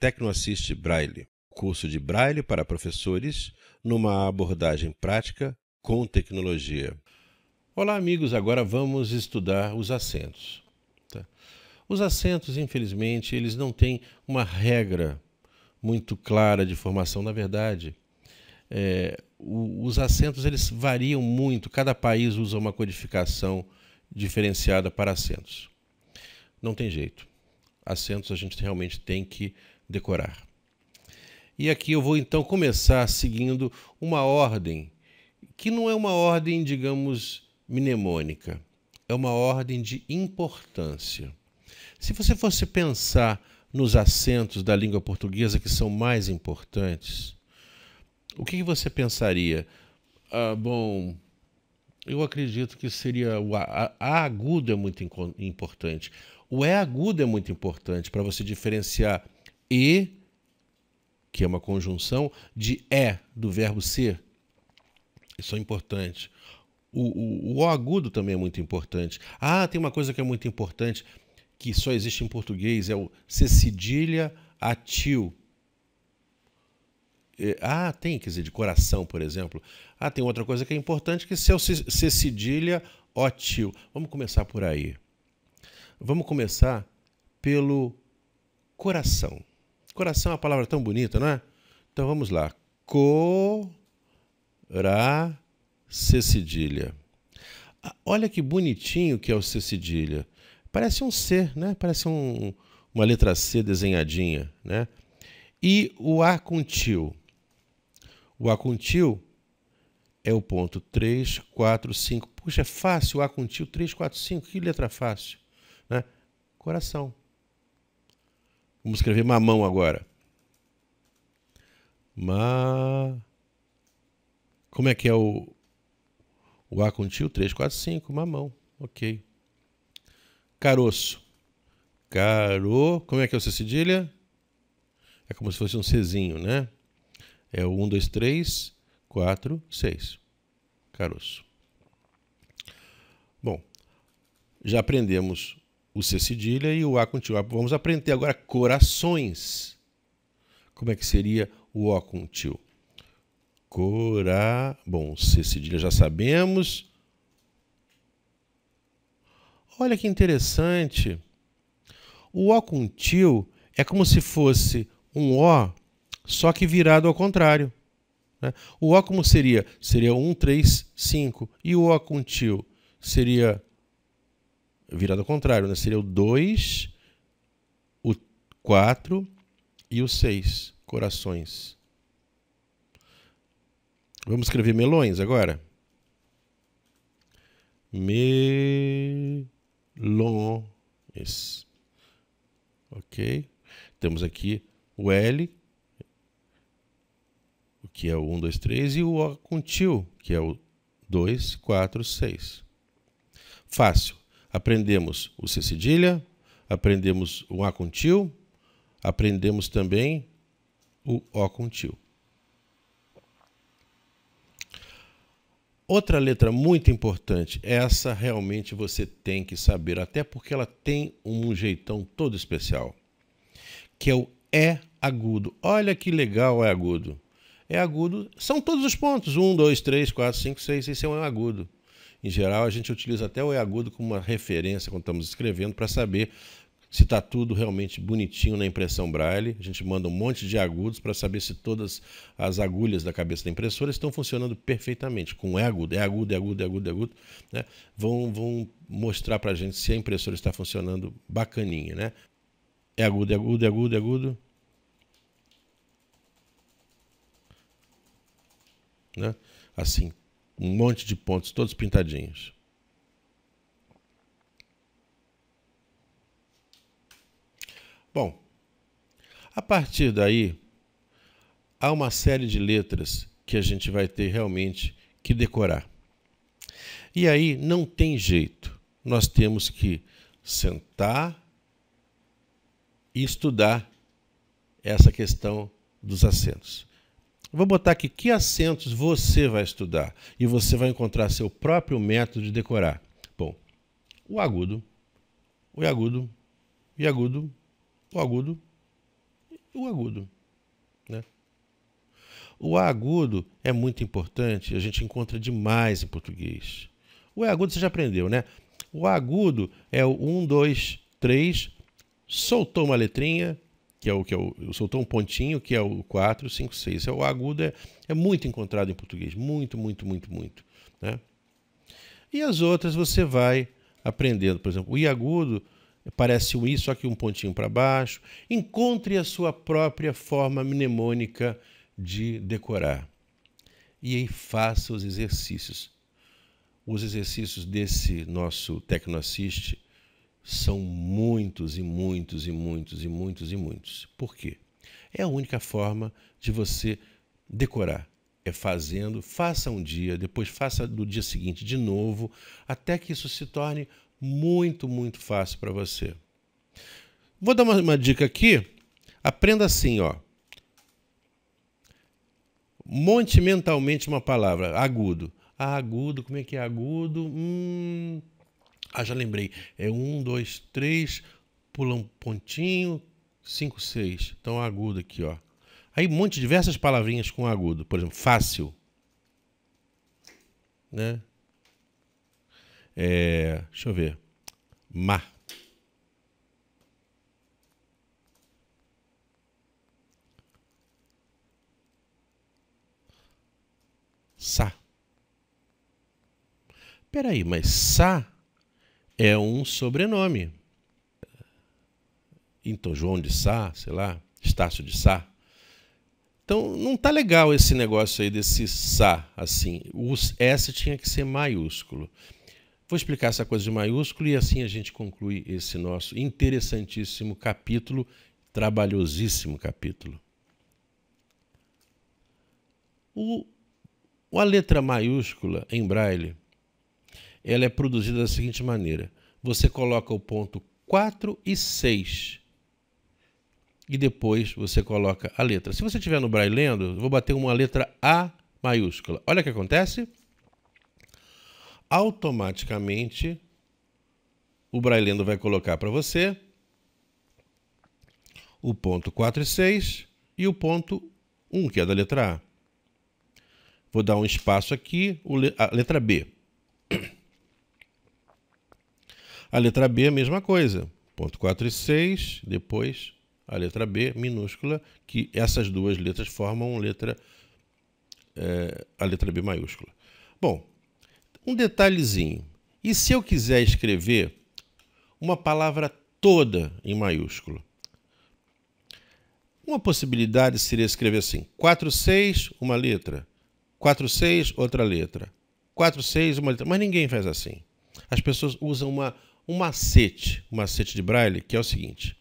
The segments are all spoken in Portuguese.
TecnoAssist Braille, curso de Braille para professores numa abordagem prática com tecnologia. Olá, amigos, agora vamos estudar os acentos. Tá? Os acentos, infelizmente, eles não têm uma regra muito clara de formação, na verdade. É, o, os acentos eles variam muito, cada país usa uma codificação diferenciada para acentos. Não tem jeito. Acentos a gente realmente tem que decorar. E aqui eu vou então começar seguindo uma ordem que não é uma ordem, digamos, mnemônica, é uma ordem de importância. Se você fosse pensar nos acentos da língua portuguesa que são mais importantes, o que você pensaria? Ah, bom, eu acredito que seria o a, a agudo é muito importante. O é agudo é muito importante para você diferenciar e, que é uma conjunção de é do verbo ser. Isso é importante. O, o, o agudo também é muito importante. Ah, tem uma coisa que é muito importante, que só existe em português, é o C cedilha atil. Ah, tem, quer dizer, de coração, por exemplo. Ah, tem outra coisa que é importante, que é o C cedilha otil. Vamos começar por aí. Vamos começar pelo coração. Coração é uma palavra tão bonita, não é? Então vamos lá. Cora C ah, cedilha. Olha que bonitinho que é o C cedilha. Parece um C, né? Parece um, uma letra C desenhadinha, né? E o A com tio. O A com tio é o ponto 3, 4, 5. Puxa, é fácil o A com tio, 3, 4, 5. Que letra fácil, né? Coração. Vamos escrever mamão agora. Ma. Como é que é o. O A com tio? 3, 4, 5. Mamão. Ok. Caroço. Caro. Como é que é o C cedilha? É como se fosse um Czinho, né? É o 1, 2, 3, 4, 6. Caroço. Bom, já aprendemos o C cedilha e o A contíguo. Vamos aprender agora corações. Como é que seria o O com tio? Cora. Bom, C cedilha já sabemos. Olha que interessante. O O com tio é como se fosse um O, só que virado ao contrário. Né? O O como seria? Seria 1, 3, 5. E o O com tio seria virado ao contrário, né? Seria o 2, o 4 e o 6, corações. Vamos escrever melões agora? Melões. Ok? Temos aqui o L, que é o 1, 2, 3, e o O com tio, que é o 2, 4, 6. Fácil aprendemos o C cedilha, aprendemos o A com til, aprendemos também o O com til. Outra letra muito importante, essa realmente você tem que saber, até porque ela tem um jeitão todo especial, que é o E agudo. Olha que legal o E agudo. É agudo, são todos os pontos: 1, 2, 3, 4, 5, 6, esse é um E agudo. Em geral, a gente utiliza até o E agudo como uma referência quando estamos escrevendo para saber se está tudo realmente bonitinho na impressão braille. A gente manda um monte de agudos para saber se todas as agulhas da cabeça da impressora estão funcionando perfeitamente, com é agudo, é agudo, é agudo, é agudo, agudo. Né? Vão, vão mostrar para a gente se a impressora está funcionando bacaninha. Né? É agudo, é agudo, é agudo, é agudo. Né? Assim, um monte de pontos, todos pintadinhos. Bom, a partir daí, há uma série de letras que a gente vai ter realmente que decorar. E aí não tem jeito. Nós temos que sentar e estudar essa questão dos acentos. Vou botar aqui que acentos você vai estudar e você vai encontrar seu próprio método de decorar. Bom, o agudo, o agudo, o agudo, o agudo, o agudo, né? O agudo é muito importante, a gente encontra demais em português. O agudo você já aprendeu, né? O agudo é o 1, 2, 3, soltou uma letrinha, que é o que é o, soltou um pontinho, que é o 4, 5, 6. O agudo é, é muito encontrado em português, muito, muito, muito, muito. Né? E as outras você vai aprendendo. Por exemplo, o i agudo parece um i, só que um pontinho para baixo. Encontre a sua própria forma mnemônica de decorar. E aí faça os exercícios. Os exercícios desse nosso Tecnoassist são muitos e muitos e muitos e muitos e muitos. Por quê? É a única forma de você decorar. É fazendo, faça um dia, depois faça do dia seguinte de novo, até que isso se torne muito, muito fácil para você. Vou dar uma, uma, dica aqui. Aprenda assim, ó. Monte mentalmente uma palavra, agudo. Ah, agudo, como é que é agudo? Hum, ah, já lembrei. É um, dois, três, pula um pontinho, cinco, seis. Então agudo aqui, ó. Aí um monte de diversas palavrinhas com agudo. Por exemplo, fácil. Né? É, deixa eu ver. Má. Sá. Peraí, mas Sá é um sobrenome. Então, João de Sá, sei lá, Estácio de Sá. Então, não tá legal esse negócio aí desse Sá, assim. O S tinha que ser maiúsculo. Vou explicar essa coisa de maiúsculo e assim a gente conclui esse nosso interessantíssimo capítulo, trabalhosíssimo capítulo. O, a letra maiúscula em braille ela é produzida da seguinte maneira: você coloca o ponto 4 e 6 e depois você coloca a letra. Se você estiver no braille lendo, vou bater uma letra A maiúscula. Olha o que acontece. Automaticamente o Brailendo vai colocar para você o ponto 4 e 6 e o ponto 1, que é da letra A. Vou dar um espaço aqui, a letra B. A letra B, a mesma coisa. Ponto 4 e 6, depois a letra B minúscula, que essas duas letras formam letra, é, a letra B maiúscula. Bom, um detalhezinho. E se eu quiser escrever uma palavra toda em maiúsculo? Uma possibilidade seria escrever assim: 4, 6, uma letra. 4, 6, outra letra. 4, 6, uma letra. Mas ninguém faz assim. As pessoas usam uma um macete, um macete de Braille, que é o seguinte.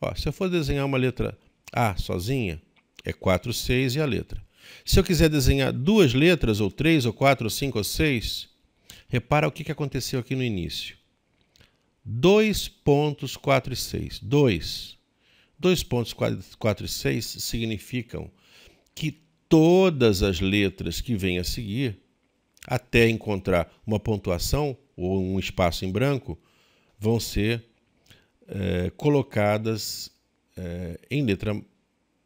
Ó, se eu for desenhar uma letra A sozinha, é 4, 6 e a letra. Se eu quiser desenhar duas letras, ou três, ou quatro, ou cinco, ou seis, repara o que aconteceu aqui no início. dois pontos quatro e seis. Dois, dois pontos quatro e seis significam que todas as letras que vêm a seguir, até encontrar uma pontuação ou um espaço em branco, vão ser é, colocadas é, em letra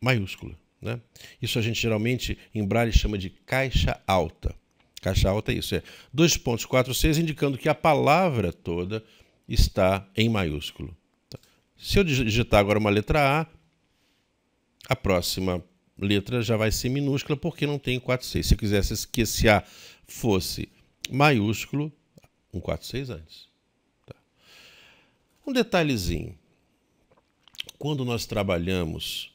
maiúscula. Né? Isso a gente geralmente em Braille chama de caixa alta. Caixa alta é isso, é 2.46, indicando que a palavra toda está em maiúsculo. Tá. Se eu digitar agora uma letra A, a próxima letra já vai ser minúscula porque não tem 46. Se eu quisesse que esse A fosse maiúsculo, um 46 antes. Um detalhezinho. Quando nós trabalhamos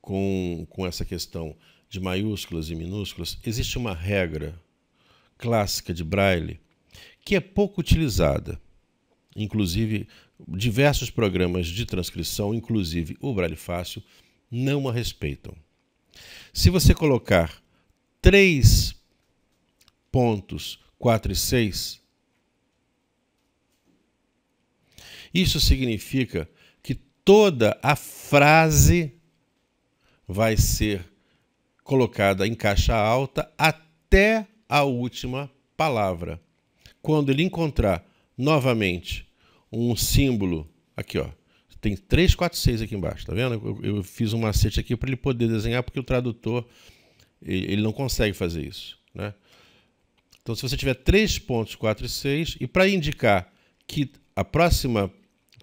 com, com essa questão de maiúsculas e minúsculas, existe uma regra clássica de Braille que é pouco utilizada. Inclusive, diversos programas de transcrição, inclusive o Braille Fácil, não a respeitam. Se você colocar três pontos 4 e 6, Isso significa que toda a frase vai ser colocada em caixa alta até a última palavra. Quando ele encontrar novamente um símbolo, aqui ó, tem 3, 4, 6 aqui embaixo, tá vendo? Eu, eu fiz um macete aqui para ele poder desenhar, porque o tradutor ele não consegue fazer isso, né? Então, se você tiver três pontos, 4 e 6, e para indicar que a próxima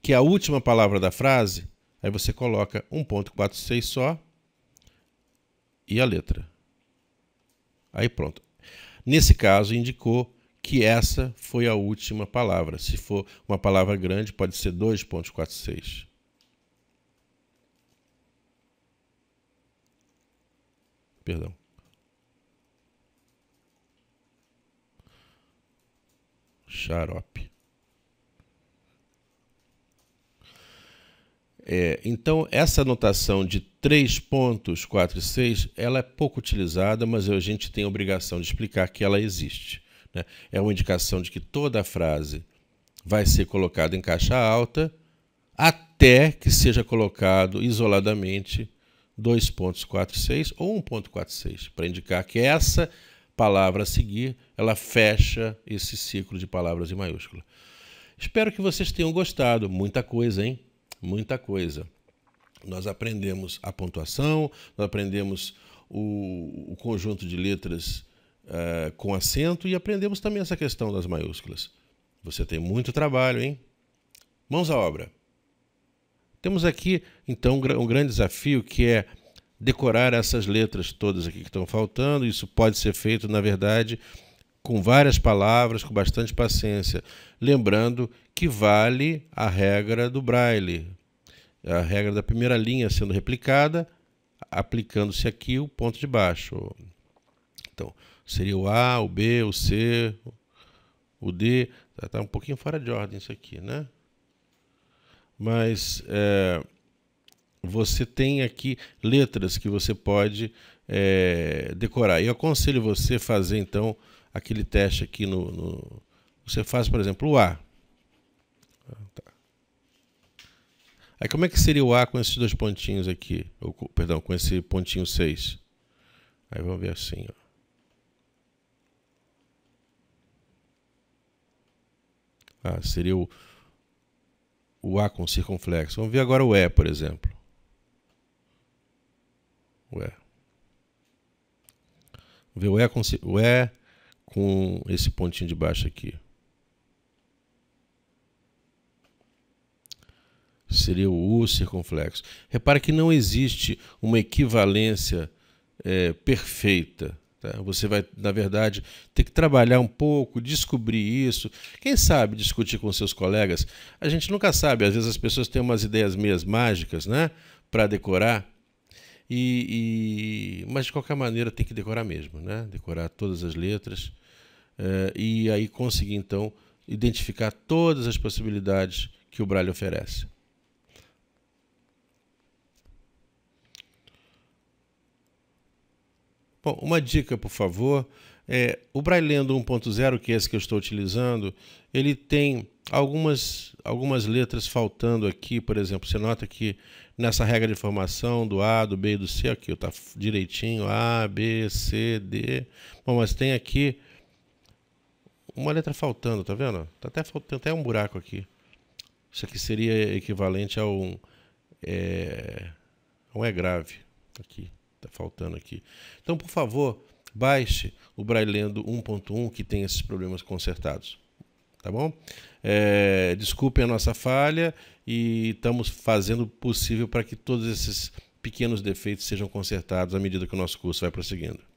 que é a última palavra da frase, aí você coloca 1.46 só e a letra. Aí pronto. Nesse caso, indicou que essa foi a última palavra. Se for uma palavra grande, pode ser 2.46. Perdão. Xarope. É, então, essa anotação de três pontos, 4 e 6, ela é pouco utilizada, mas a gente tem a obrigação de explicar que ela existe. Né? É uma indicação de que toda a frase vai ser colocada em caixa alta até que seja colocado isoladamente 2.46 ou 1.46, para indicar que essa palavra a seguir, ela fecha esse ciclo de palavras em maiúscula. Espero que vocês tenham gostado. Muita coisa, hein? muita coisa. Nós aprendemos a pontuação, nós aprendemos o, o conjunto de letras uh, com acento e aprendemos também essa questão das maiúsculas. Você tem muito trabalho, hein? Mãos à obra. Temos aqui, então, um grande desafio que é decorar essas letras todas aqui que estão faltando. Isso pode ser feito, na verdade, com várias palavras, com bastante paciência. Lembrando que vale a regra do Braille, a regra da primeira linha sendo replicada, aplicando-se aqui o ponto de baixo. Então, seria o A, o B, o C, o D. Está tá um pouquinho fora de ordem isso aqui, né? Mas é, você tem aqui letras que você pode é, decorar. E eu aconselho você a fazer, então, aquele teste aqui no, no você faz, por exemplo, o A. Aí como é que seria o A com esses dois pontinhos aqui? Ou, perdão, com esse pontinho 6. Aí vamos ver assim, ó. Ah, seria o, o A com circunflexo. Vamos ver agora o E, por exemplo. O E. Vamos ver o E com o E com esse pontinho de baixo aqui. Seria o U circunflexo. Repara que não existe uma equivalência é, perfeita. Tá? Você vai, na verdade, ter que trabalhar um pouco, descobrir isso. Quem sabe discutir com seus colegas? A gente nunca sabe. Às vezes as pessoas têm umas ideias meias mágicas né? para decorar. E, e, mas de qualquer maneira tem que decorar mesmo, né? Decorar todas as letras eh, e aí conseguir então identificar todas as possibilidades que o Braille oferece. Bom, uma dica, por favor. É, o Lendo 1.0, que é esse que eu estou utilizando, ele tem algumas, algumas letras faltando aqui, por exemplo. Você nota que nessa regra de formação do A, do B e do C, aqui está direitinho, A, B, C, D. Bom, mas tem aqui uma letra faltando, tá vendo? Tá até, tem até um buraco aqui. Isso aqui seria equivalente a um é, um é grave aqui, tá faltando aqui. Então, por favor, baixe o Brailendo 1.1 que tem esses problemas consertados, tá bom? É, desculpem a nossa falha e estamos fazendo o possível para que todos esses pequenos defeitos sejam consertados à medida que o nosso curso vai prosseguindo.